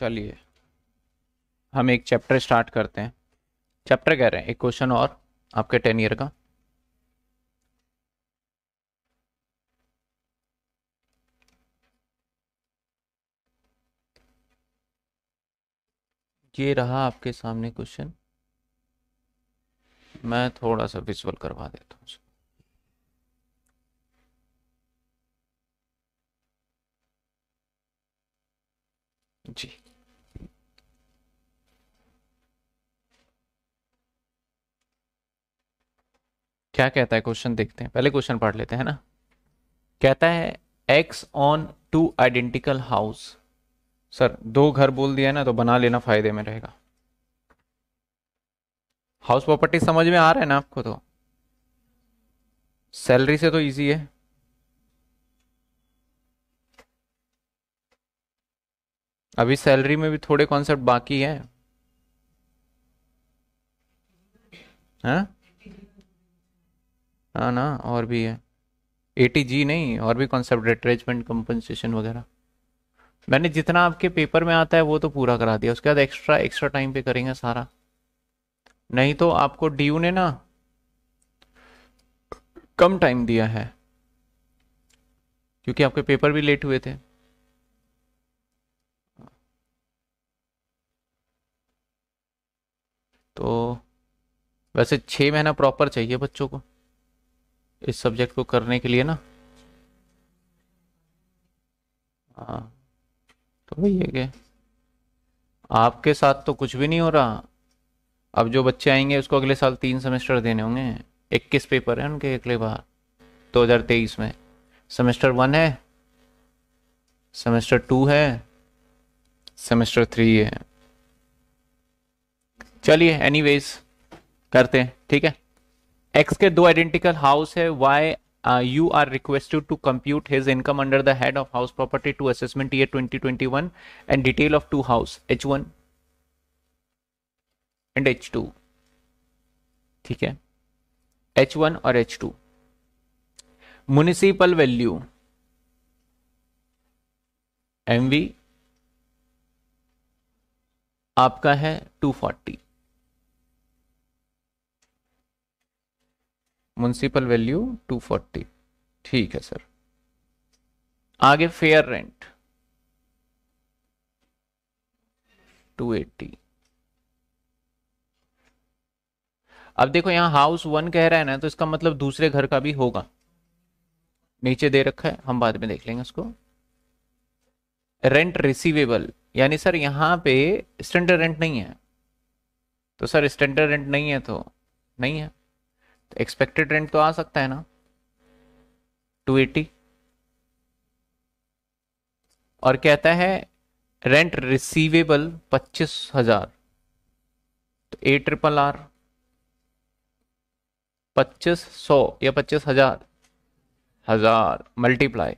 चलिए हम एक चैप्टर स्टार्ट करते हैं चैप्टर कह रहे हैं एक क्वेश्चन और आपके टेन ईयर का ये रहा आपके सामने क्वेश्चन मैं थोड़ा सा विजुअल करवा देता हूँ जी क्या कहता है क्वेश्चन देखते हैं पहले क्वेश्चन पढ़ लेते हैं ना कहता है X on two identical house sir दो घर बोल दिया ना तो बना लेना फायदे में रहेगा हाउस प्रॉपर्टी समझ में आ रहा है ना आपको तो सैलरी से तो इजी है अभी सैलरी में भी थोड़े कॉन्सेप्ट बाकी हैं हाँ? हाँ ना और भी है एटीजी नहीं और भी कॉन्सेप्ट रिट्रेचमेंट कंपनसेशन वगैरह मैंने जितना आपके पेपर में आता है वो तो पूरा करा दिया उसके बाद एक्स्ट्रा एक्स्ट्रा टाइम पे करेंगे सारा नहीं तो आपको डी ने ना कम टाइम दिया है क्योंकि आपके पेपर भी लेट हुए थे तो वैसे छः महीना प्रॉपर चाहिए बच्चों को इस सब्जेक्ट को करने के लिए ना हाँ तो वही है कि आपके साथ तो कुछ भी नहीं हो रहा अब जो बच्चे आएंगे उसको अगले साल तीन सेमेस्टर देने होंगे इक्कीस पेपर है उनके अगले बार 2023 में सेमेस्टर वन है सेमेस्टर टू है सेमेस्टर थ्री है चलिए एनीवेज करते हैं ठीक है एक्स के दो आइडेंटिकल हाउस है Y you are requested to compute his income under the head of house property to assessment year 2021 and detail of two house H one and H two ठीक है H one और H two municipal value M V आपका है to forty municipal value 240 ठीक है sir आगे fair rent 280 अब देखो यहां हाउस वन कह रहा है ना तो इसका मतलब दूसरे घर का भी होगा नीचे दे रखा है हम बाद में देख लेंगे उसको रेंट रिसीवेबल यानी सर यहां पे स्टैंडर्ड रेंट नहीं है तो सर स्टैंडर्ड रेंट नहीं है तो नहीं है एक्सपेक्टेड रेंट तो आ सकता है ना टू एटी और कहता है रेंट रिसीवेबल पच्चीस हजार तो ए ट्रिपल आर पच्चीस सौ या पच्चीस हजार हजार मल्टीप्लाई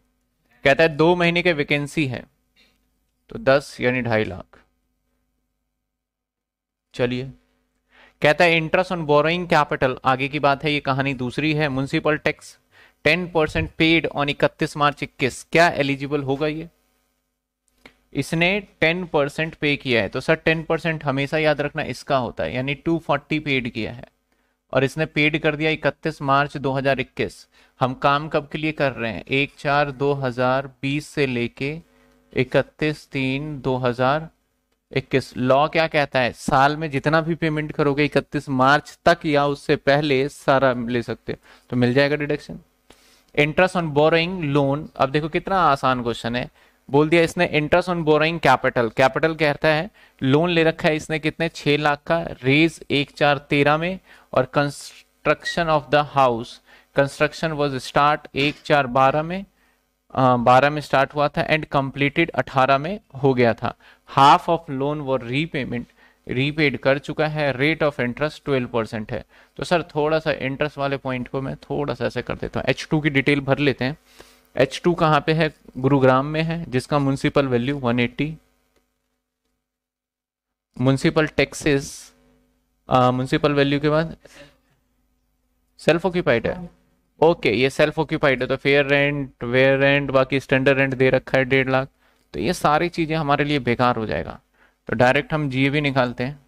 कहता है दो महीने के वैकेंसी है तो दस यानी ढाई लाख चलिए कहता है इंटरेस्ट ऑन बोरोइंग कैपिटल आगे की बात है ये कहानी दूसरी है municipal tax ten percent paid on इकतीस मार्च इक्कीस क्या एलिजिबल होगा ये इसने टेन परसेंट पे किया है तो सर टेन परसेंट हमेशा याद रखना इसका होता है यानी टू फोर्टी पेड किया है और इसने पेड कर दिया इकतीस मार्च 2021 हम काम कब के लिए कर रहे हैं एक चार 2020 से लेके इकतीस तीन 2000 इक्कीस लॉ क्या कहता है साल में जितना भी पेमेंट करोगे इकतीस मार्च तक या उससे पहले सारा ले सकते हो तो मिल जाएगा deduction interest on borrowing loan अब देखो कितना आसान क्वेश्चन है बोल दिया इसने interest on borrowing capital capital कहता है लोन ले रखा है इसने कितने छह लाख का रेज एक चार तेरह में और construction of the house construction was start एक चार बारह में बारह में स्टार्ट हुआ था एंड कंप्लीटेड अठारह में हो गया था हाफ ऑफ लोन वो रीपेमेंट रीपेड कर चुका है rate of interest twelve percent है तो सर थोड़ा सा इंटरेस्ट वाले पॉइंट को मैं थोड़ा सा ऐसे कर देता हूँ एच टू की डिटेल भर लेते हैं एच टू कहाँ पे है गुरुग्राम में है जिसका municipal value 180 eighty municipal taxes municipal value के बाद सेल्फ ऑक्यूपाइड है ओके ये सेल्फ ऑक्यूपाइड है तो फेयर रेंट वेयर रेंट बाकी स्टैंडर्ड रेंट दे रखा है डेढ़ लाख तो ये सारी चीज़ें हमारे लिए बेकार हो जाएगा तो डायरेक्ट हम जी निकालते हैं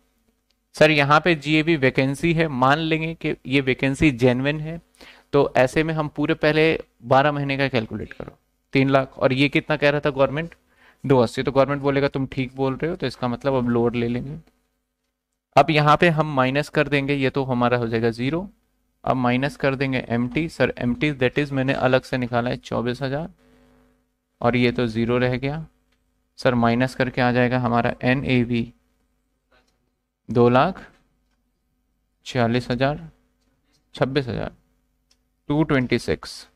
सर यहाँ पे जी वैकेंसी है मान लेंगे कि ये वैकेंसी जेनविन है तो ऐसे में हम पूरे पहले बारह महीने का कैलकुलेट करो तीन लाख और ये कितना कह रहा था गवर्नमेंट दो अस्सी तो गवर्नमेंट बोलेगा तुम ठीक बोल रहे हो तो इसका मतलब अब लोड ले लेंगे अब यहाँ पे हम माइनस कर देंगे ये तो हमारा हो जाएगा ज़ीरो अब माइनस कर देंगे M sir M T is मैंने अलग से निकाला है चौबीस हज़ार और ये तो ज़ीरो रह गया सर माइनस करके आ जाएगा हमारा एन ए वी दो लाख छियालीस हज़ार छब्बीस हज़ार टू ट्वेंटी सिक्स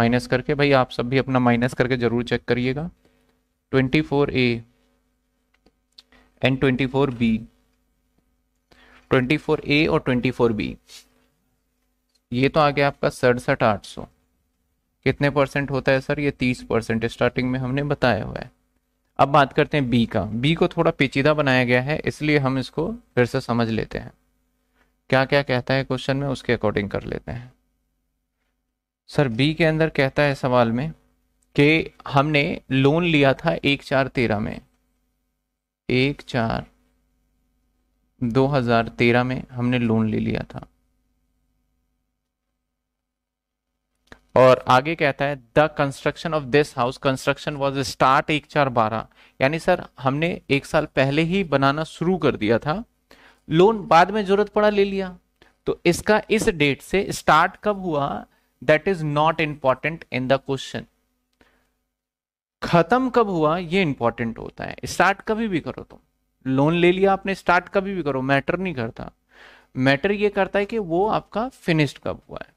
माइनस करके भाई आप सब भी अपना माइनस करके ज़रूर चेक करिएगा twenty four A and twenty four B twenty four A और ट्वेंटी फोर बी ये तो आ गया आपका सड़सठ आठ सौ कितने परसेंट होता है सर ये तीस परसेंट स्टार्टिंग में हमने बताया हुआ है अब बात करते हैं बी का बी को थोड़ा पेचीदा बनाया गया है इसलिए हम इसको फिर से समझ लेते हैं क्या क्या कहता है क्वेश्चन में उसके अकॉर्डिंग कर लेते हैं सर बी के अंदर कहता है सवाल में कि हमने लोन लिया था एक चार तेरह में एक चार दो हजार तेरह में हमने लोन ले लिया था और आगे कहता है the construction of this house construction was start एक चार बारह यानी सर हमने एक साल पहले ही बनाना शुरू कर दिया था लोन बाद में जरूरत पड़ा ले लिया तो इसका इस डेट से स्टार्ट कब हुआ that is not important in the question खत्म कब हुआ ये इंपॉर्टेंट होता है स्टार्ट कभी भी करो तुम तो। लोन ले लिया आपने स्टार्ट कभी भी करो मैटर नहीं करता मैटर ये करता है कि वो आपका फिनिश्ड कब हुआ है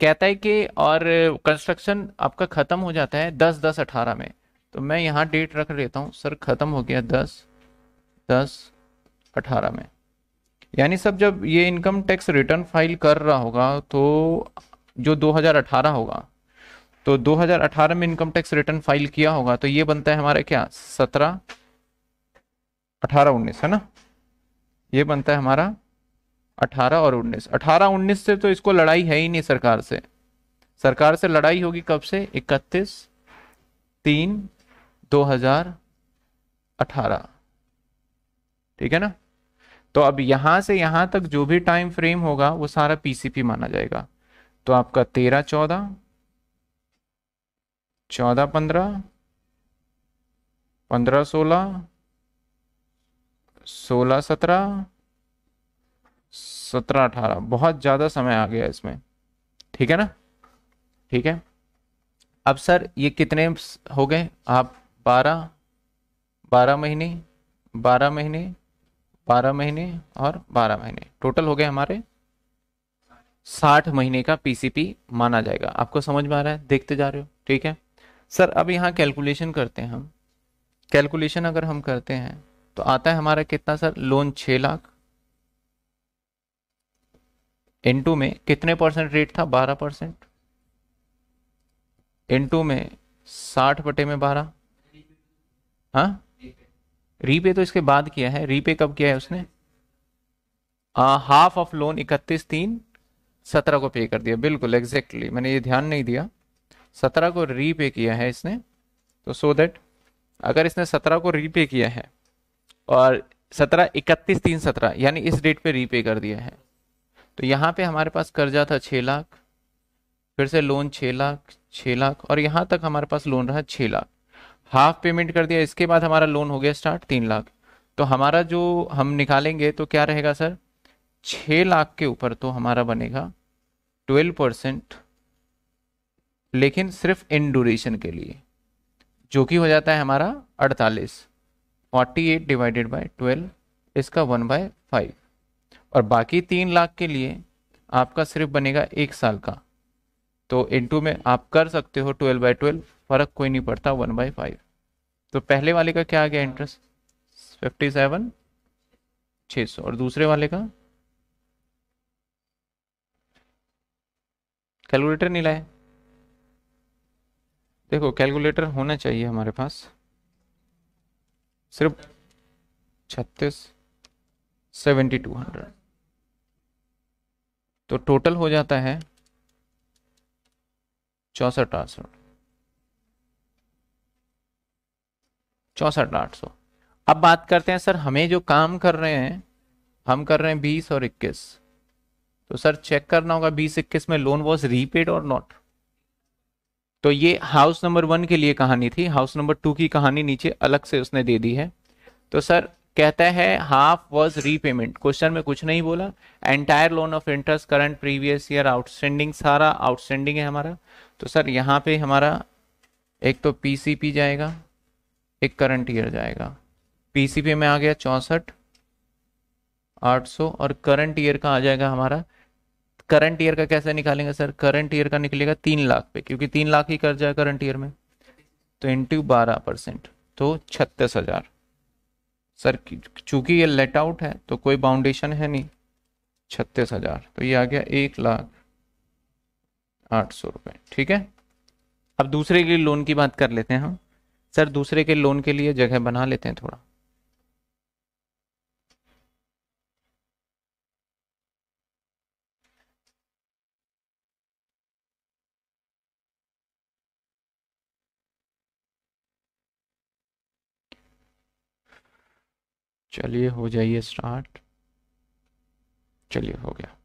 कहता है कि और कंस्ट्रक्शन आपका ख़त्म हो जाता है दस दस अठारह में तो मैं यहाँ डेट रख लेता हूँ सर ख़त्म हो गया दस दस अठारह में यानी सब जब ये इनकम टैक्स रिटर्न फाइल कर रहा होगा तो जो 2018 होगा तो 2018 में इनकम टैक्स रिटर्न फाइल किया होगा तो ये बनता है हमारा क्या सत्रह अठारह उन्नीस है ना ये बनता है हमारा अठारह और उन्नीस अठारह उन्नीस से तो इसको लड़ाई है ही नहीं सरकार से सरकार से लड़ाई होगी कब से इकतीस तीन दो हजार अठारह ठीक है ना तो अब यहां से यहां तक जो भी टाइम फ्रेम होगा वो सारा पीसीपी माना जाएगा तो आपका तेरह चौदह चौदह पंद्रह पंद्रह सोलह सोलह सत्रह सत्रह अठारह बहुत ज़्यादा समय आ गया इसमें ठीक है ना ठीक है अब सर ये कितने हो गए आप बारह बारह महीने बारह महीने बारह महीने और बारह महीने टोटल हो गए हमारे साठ महीने का पीसीपी माना जाएगा आपको समझ में आ रहा है देखते जा रहे हो ठीक है सर अब यहाँ कैलकुलेशन करते हैं हम कैलकुलेशन अगर हम करते हैं तो आता है हमारा कितना सर लोन छः लाख इनटू में कितने परसेंट रेट था बारह परसेंट इनटू में साठ बटे में बारह हाँ रीपे तो इसके बाद किया है रीपे कब किया है उसने आ, हाफ ऑफ लोन इकतीस तीन सत्रह को पे कर दिया बिल्कुल एग्जैक्टली exactly. मैंने ये ध्यान नहीं दिया सत्रह को रीपे किया है इसने तो सो so दैट अगर इसने सत्रह को रीपे किया है और सत्रह इकतीस तीन सत्रह यानी इस डेट पे रीपे कर दिया है तो यहाँ पे हमारे पास कर्जा था छः लाख फिर से लोन छः लाख छः लाख और यहाँ तक हमारे पास लोन रहा छः लाख हाफ पेमेंट कर दिया इसके बाद हमारा लोन हो गया स्टार्ट तीन लाख तो हमारा जो हम निकालेंगे तो क्या रहेगा सर छः लाख के ऊपर तो हमारा बनेगा ट्वेल्व परसेंट लेकिन सिर्फ इन ड्यूरेशन के लिए जो कि हो जाता है हमारा अड़तालीस forty eight divided by twelve इसका वन बाय फाइव और बाकी तीन लाख के लिए आपका सिर्फ बनेगा एक साल का तो इंटू में आप कर सकते हो ट्वेल्व बाई ट्वेल्व फर्क कोई नहीं पड़ता वन बाई फाइव तो पहले वाले का क्या आ गया इंटरेस्ट फिफ्टी सेवन छः सौ और दूसरे वाले का कैलकुलेटर नहीं लाए देखो कैलकुलेटर होना चाहिए हमारे पास सिर्फ छत्तीस सेवेंटी टू हंड्रेड तो टोटल हो जाता है चौसठ आठ सौ चौसठ आठ सौ अब बात करते हैं सर हमें जो काम कर रहे हैं हम कर रहे हैं बीस और इक्कीस तो सर चेक करना होगा बीस इक्कीस में लोन वॉज रीपेड और नॉट तो ये हाउस नंबर वन के लिए कहानी थी हाउस नंबर टू की कहानी नीचे अलग से उसने दे दी है तो सर कहता है हाफ वॉज रीपेमेंट क्वेश्चन में कुछ नहीं बोला entire loan of interest current previous year outstanding सारा आउटस्टैंडिंग है हमारा तो सर यहाँ पे हमारा एक तो पीसीपी जाएगा एक करंट ईयर जाएगा पीसीपी में आ गया चौंसठ आठ सौ और करंट ईयर का आ जाएगा हमारा करंट ईयर का कैसे निकालेंगे सर करंट ईयर का निकलेगा तीन लाख पे क्योंकि तीन लाख ही कर्जा है करंट ईयर में तो इंटू बारह परसेंट तो छत्तीस हजार सर चूंकि ये लेट आउट है तो कोई बाउंडेशन है नहीं छत्तीस हजार तो ये आ गया एक लाख आठ सौ रुपये ठीक है अब दूसरे के लिए लोन की बात कर लेते हैं हम सर दूसरे के लोन के लिए जगह बना लेते हैं थोड़ा चलिए हो जाइए स्टार्ट चलिए हो गया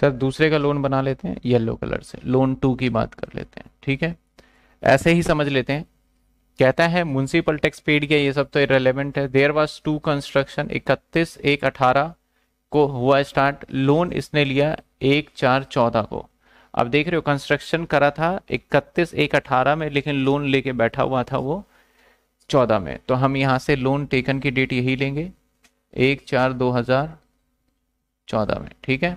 सर दूसरे का लोन बना लेते हैं येलो कलर से लोन टू की बात कर लेते हैं ठीक है ऐसे ही समझ लेते हैं कहता है म्यूनसिपल टैक्स पेड किया ये सब तो रेलिवेंट है देयर वॉज टू कंस्ट्रक्शन इकतीस एक अठारह को हुआ स्टार्ट लोन इसने लिया एक चार चौदह को अब देख रहे हो कंस्ट्रक्शन करा था इकतीस एक अठारह में लेकिन लोन लेके बैठा हुआ था वो चौदह में तो हम यहाँ से लोन टेकन की डेट यही लेंगे एक चार दो हज़ार चौदह में ठीक है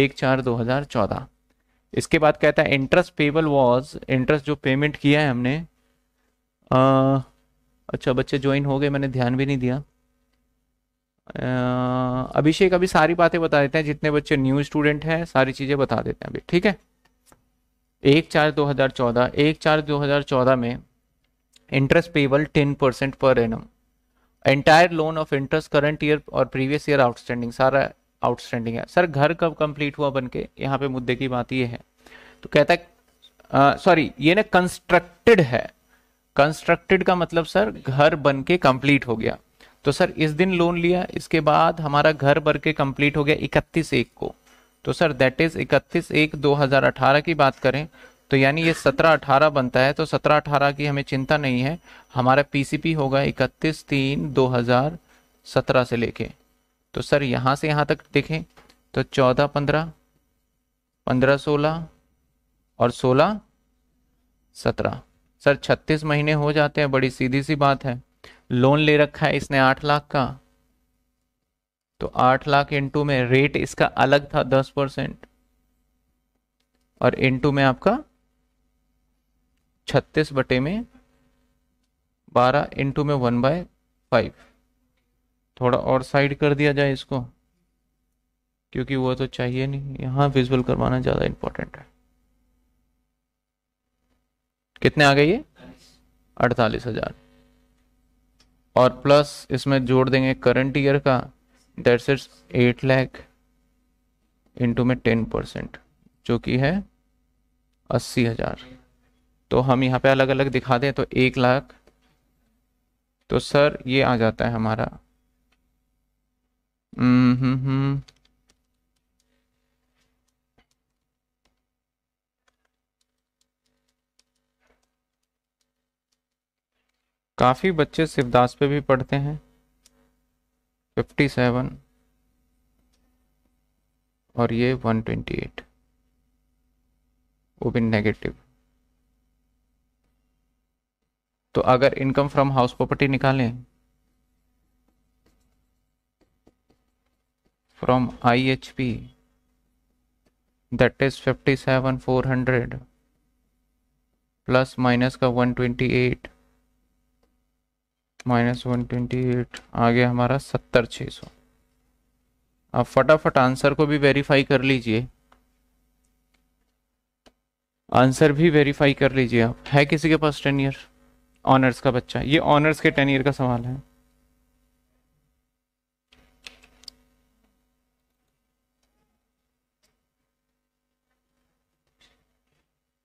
एक चार दो हज़ार चौदह इसके बाद कहता है इंटरेस्ट पेबल वॉज इंटरेस्ट जो पेमेंट किया है हमने आ, अच्छा बच्चे ज्वाइन हो गए मैंने ध्यान भी नहीं दिया अभिषेक अभी सारी बातें बता देते हैं जितने बच्चे न्यू स्टूडेंट हैं सारी चीज़ें बता देते हैं अभी ठीक है एक चार दो हज़ार चौदह एक चार दो हज़ार चौदह में interest payable 10% per annum entire loan of interest current year और प्रीवियस ईयर आउटस्टैंडिंग सारा आउटस्टैंडिंग है सर घर कब कंप्लीट हुआ बन के यहाँ पे मुद्दे की बात ये है तो कहता है सॉरी ये ना कंस्ट्रक्टेड है कंस्ट्रक्टेड का मतलब सर घर बन के कंप्लीट हो गया तो सर इस दिन लोन लिया इसके बाद हमारा घर भर के कंप्लीट हो गया इकतीस एक को तो सर दैट इज इकतीस एक 2018 की बात करें तो यानी ये सत्रह अठारह बनता है तो सत्रह अठारह की हमें चिंता नहीं है हमारा पीसीपी होगा इकतीस तीन दो हज़ार सत्रह से लेके तो सर यहाँ से यहाँ तक देखें तो चौदह पंद्रह पंद्रह सोलह और सोलह सत्रह सर छत्तीस महीने हो जाते हैं बड़ी सीधी सी बात है लोन ले रखा है इसने आठ लाख का तो आठ लाख इंटू में रेट इसका अलग था दस परसेंट और इंटू में आपका छत्तीस बटे में बारह इंटू में वन बाय फाइव थोड़ा और साइड कर दिया जाए इसको क्योंकि वो तो चाहिए नहीं यहाँ विजुअल करवाना ज़्यादा इम्पोर्टेंट है कितने आ गए ये अड़तालीस हजार और प्लस इसमें जोड़ देंगे करंट ईयर का that's it's eight lakh into में टेन परसेंट जो कि है अस्सी हजार तो हम यहाँ पे अलग अलग दिखा दें तो एक लाख तो सर ये आ जाता है हमारा हम्म काफ़ी बच्चे शिवदास पे भी पढ़ते हैं फिफ्टी सेवन और ये वन ट्वेंटी एट वो भी नेगेटिव तो अगर इनकम फ्रॉम हाउस प्रॉपर्टी निकालें from I H P that is fifty seven four hundred plus minus का one twenty eight minus one twenty eight आ गया हमारा सत्तर छः सौ आप फटाफट आंसर को भी वेरीफाई कर लीजिए आंसर भी वेरीफाई कर लीजिए आप है किसी के पास टेन ईयर ऑनर्स का बच्चा ये ऑनर्स के टेन ईयर का सवाल है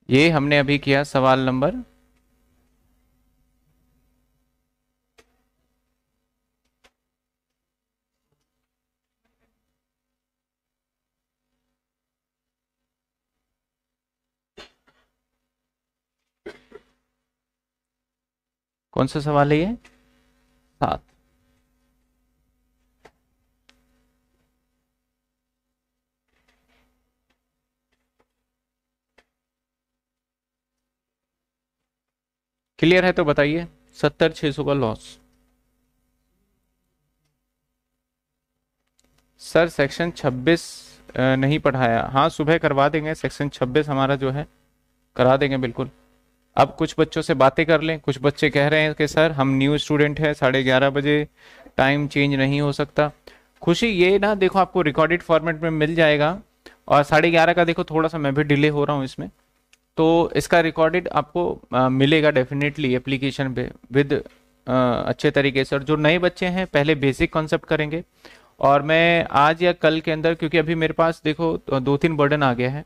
ये हमने अभी किया सवाल नंबर कौन सा सवाल है ये सात क्लियर है तो बताइए सत्तर छह सौ का लॉस सर सेक्शन 26 नहीं पढ़ाया हाँ सुबह करवा देंगे सेक्शन 26 हमारा जो है करा देंगे बिल्कुल अब कुछ बच्चों से बातें कर लें कुछ बच्चे कह रहे हैं कि सर हम न्यू स्टूडेंट हैं साढ़े ग्यारह बजे टाइम चेंज नहीं हो सकता खुशी ये ना देखो आपको रिकॉर्डेड फॉर्मेट में मिल जाएगा और साढ़े ग्यारह का देखो थोड़ा सा मैं भी डिले हो रहा हूँ इसमें तो इसका रिकॉर्डेड आपको आ, मिलेगा डेफिनेटली एप्लीकेशन पे विद अच्छे तरीके से और जो नए बच्चे हैं पहले बेसिक कॉन्सेप्ट करेंगे और मैं आज या कल के अंदर क्योंकि अभी मेरे पास देखो दो तीन बर्डन आ गया है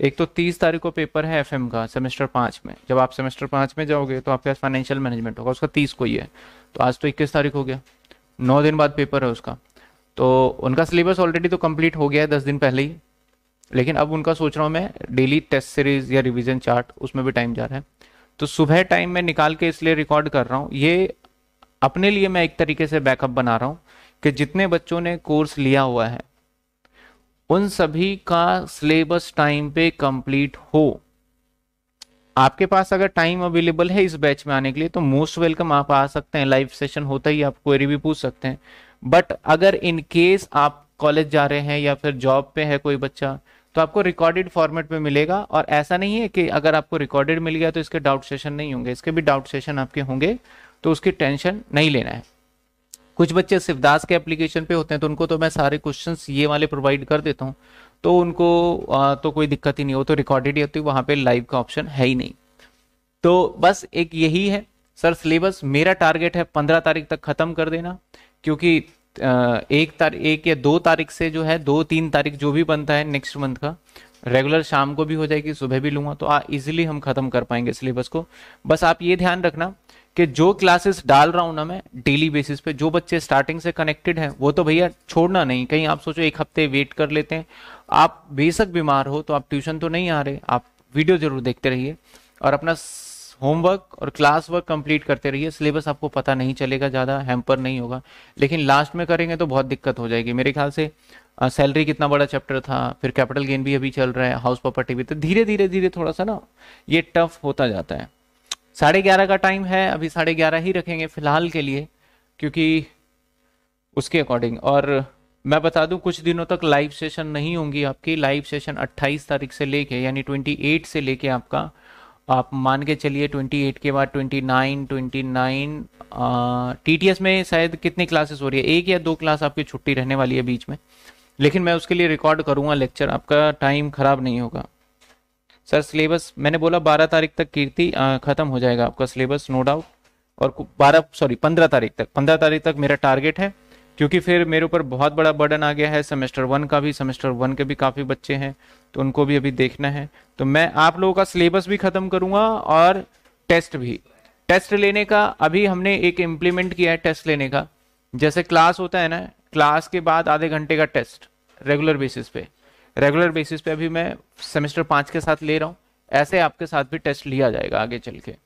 एक तो तीस तारीख को पेपर है एफएम का सेमेस्टर पाँच में जब आप सेमेस्टर पाँच में जाओगे तो आपके पास फाइनेंशियल मैनेजमेंट होगा उसका तीस को ही है तो आज तो इक्कीस तारीख हो गया नौ दिन बाद पेपर है उसका तो उनका सिलेबस ऑलरेडी तो कंप्लीट हो गया है दस दिन पहले ही लेकिन अब उनका सोच रहा हूँ मैं डेली टेस्ट सीरीज या रिविजन चार्ट उसमें भी टाइम जा रहा है तो सुबह टाइम में निकाल के इसलिए रिकॉर्ड कर रहा हूँ ये अपने लिए मैं एक तरीके से बैकअप बना रहा हूँ कि जितने बच्चों ने कोर्स लिया हुआ है उन सभी का सिलेबस टाइम पे कंप्लीट हो आपके पास अगर टाइम अवेलेबल है इस बैच में आने के लिए तो मोस्ट वेलकम आप आ सकते हैं लाइव सेशन होता ही आप क्वेरी भी पूछ सकते हैं बट अगर इन केस आप कॉलेज जा रहे हैं या फिर जॉब पे है कोई बच्चा तो आपको रिकॉर्डेड फॉर्मेट में मिलेगा और ऐसा नहीं है कि अगर आपको रिकॉर्डेड मिल गया तो इसके डाउट सेशन नहीं होंगे इसके भी डाउट सेशन आपके होंगे तो उसकी टेंशन नहीं लेना है कुछ बच्चे शिवदास के एप्लीकेशन पे होते हैं तो उनको तो मैं सारे क्वेश्चन ये वाले प्रोवाइड कर देता हूँ तो उनको आ, तो कोई दिक्कत ही नहीं हो तो रिकॉर्डेड ही होती वहां पर पे लाइव का ऑप्शन है ही नहीं तो बस एक यही है सर सिलेबस मेरा टारगेट है पंद्रह तारीख तक ख़त्म कर देना क्योंकि एक तारीख एक या दो तारीख से जो है दो तीन तारीख जो भी बनता है नेक्स्ट मंथ का रेगुलर शाम को भी हो जाएगी सुबह भी लूंगा तो इजिली हम खत्म कर पाएंगे सिलेबस को बस आप ये ध्यान रखना कि जो क्लासेस डाल रहा हूँ ना मैं डेली बेसिस पे जो बच्चे स्टार्टिंग से कनेक्टेड हैं वो तो भैया छोड़ना नहीं कहीं आप सोचो एक हफ्ते वेट कर लेते हैं आप बेशक बीमार हो तो आप ट्यूशन तो नहीं आ रहे आप वीडियो जरूर देखते रहिए और अपना होमवर्क और क्लास वर्क कंप्लीट करते रहिए सिलेबस आपको पता नहीं चलेगा ज़्यादा हैम्पर नहीं होगा लेकिन लास्ट में करेंगे तो बहुत दिक्कत हो जाएगी मेरे ख्याल से सैलरी कितना बड़ा चैप्टर था फिर कैपिटल गेन भी अभी चल रहा है हाउस प्रॉपर्टी भी तो धीरे धीरे धीरे थोड़ा सा ना ये टफ होता जाता है साढ़े ग्यारह का टाइम है अभी साढ़े ग्यारह ही रखेंगे फिलहाल के लिए क्योंकि उसके अकॉर्डिंग और मैं बता दूं कुछ दिनों तक लाइव सेशन नहीं होंगी आपकी लाइव सेशन 28 तारीख से लेके यानी 28 से लेके आपका आप मान के चलिए 28 के बाद 29 29 टीटीएस में शायद कितनी क्लासेस हो रही है एक या दो क्लास आपकी छुट्टी रहने वाली है बीच में लेकिन मैं उसके लिए रिकॉर्ड करूँगा लेक्चर आपका टाइम ख़राब नहीं होगा सर सिलेबस मैंने बोला बारह तारीख तक कीर्ति ख़त्म हो जाएगा आपका सिलेबस नो डाउट और बारह सॉरी पंद्रह तारीख तक पंद्रह तारीख तक मेरा टारगेट है क्योंकि फिर मेरे ऊपर बहुत बड़ा बर्डन आ गया है सेमेस्टर वन का भी सेमेस्टर वन के भी काफ़ी बच्चे हैं तो उनको भी अभी देखना है तो मैं आप लोगों का सिलेबस भी ख़त्म करूँगा और टेस्ट भी टेस्ट लेने का अभी हमने एक इम्प्लीमेंट किया है टेस्ट लेने का जैसे क्लास होता है ना क्लास के बाद आधे घंटे का टेस्ट रेगुलर बेसिस पे रेगुलर बेसिस पे अभी मैं सेमेस्टर पाँच के साथ ले रहा हूँ ऐसे आपके साथ भी टेस्ट लिया जाएगा आगे चल के